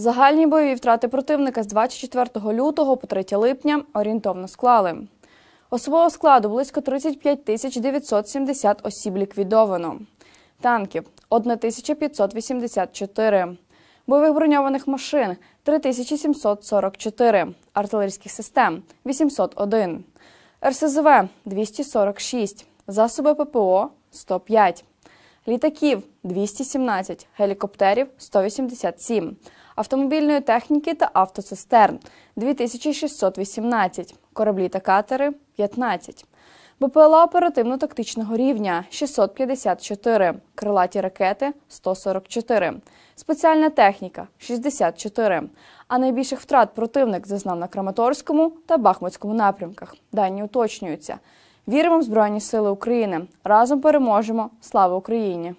Загальні бойові втрати противника з 24 лютого по 3 липня орієнтовно склали. Особового складу близько 35 тисяч 970 осіб ліквідовано. Танків 1584, бойових броньованих машин 3744, артилерійських систем 801, РСЗВ 246, засоби ППО 105, літаків 217, гелікоптерів 187, автомобільної техніки та автоцистерн 2618, кораблі та катери 15, БПЛА оперативно-тактичного рівня 654, крилаті ракети 144, спеціальна техніка 64. А найбільших втрат противник зазнав на Краматорському та Бахмутському напрямках. Дані уточнюються. Віримо в Збройні Сили України. Разом переможемо! Слава Україні!